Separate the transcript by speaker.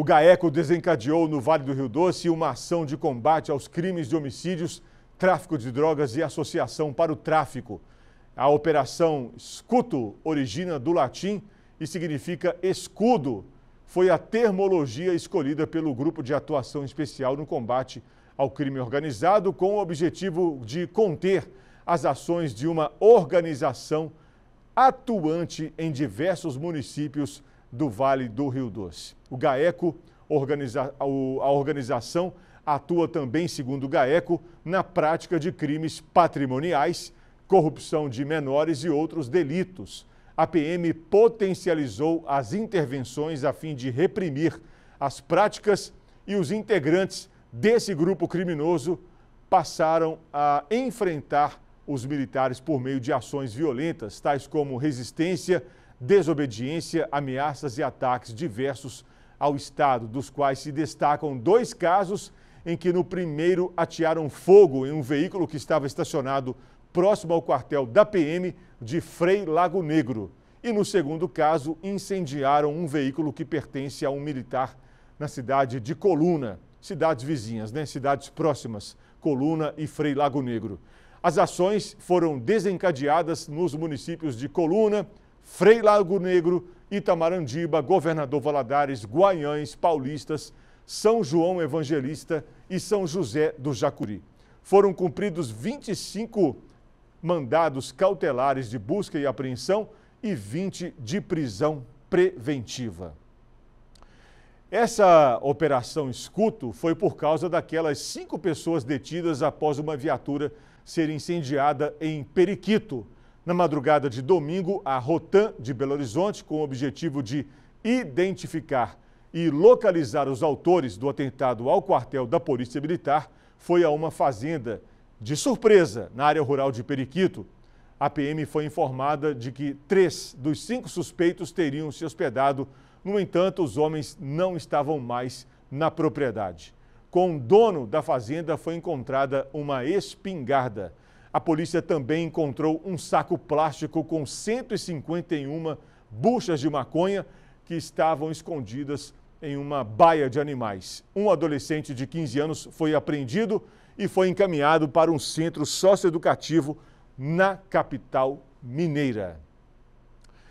Speaker 1: O GAECO desencadeou no Vale do Rio Doce uma ação de combate aos crimes de homicídios, tráfico de drogas e associação para o tráfico. A operação Escuto origina do latim e significa escudo. Foi a termologia escolhida pelo Grupo de Atuação Especial no Combate ao Crime Organizado, com o objetivo de conter as ações de uma organização atuante em diversos municípios do Vale do Rio Doce. O GAECO, organiza, a organização, atua também, segundo o GAECO, na prática de crimes patrimoniais, corrupção de menores e outros delitos. A PM potencializou as intervenções a fim de reprimir as práticas e os integrantes desse grupo criminoso passaram a enfrentar os militares por meio de ações violentas, tais como resistência, desobediência, ameaças e ataques diversos ao Estado, dos quais se destacam dois casos em que no primeiro atearam fogo em um veículo que estava estacionado próximo ao quartel da PM de Frei Lago Negro. E no segundo caso, incendiaram um veículo que pertence a um militar na cidade de Coluna, cidades vizinhas, né? cidades próximas, Coluna e Frei Lago Negro. As ações foram desencadeadas nos municípios de Coluna, Frei Lago Negro, Itamarandiba, Governador Valadares, Guaiães, Paulistas, São João Evangelista e São José do Jacuri. Foram cumpridos 25 mandados cautelares de busca e apreensão e 20 de prisão preventiva. Essa operação escuto foi por causa daquelas cinco pessoas detidas após uma viatura ser incendiada em Periquito. Na madrugada de domingo, a Rotan de Belo Horizonte, com o objetivo de identificar e localizar os autores do atentado ao quartel da Polícia Militar, foi a uma fazenda de surpresa na área rural de Periquito. A PM foi informada de que três dos cinco suspeitos teriam se hospedado. No entanto, os homens não estavam mais na propriedade. Com o dono da fazenda foi encontrada uma espingarda. A polícia também encontrou um saco plástico com 151 buchas de maconha que estavam escondidas em uma baia de animais. Um adolescente de 15 anos foi apreendido e foi encaminhado para um centro socioeducativo na capital mineira.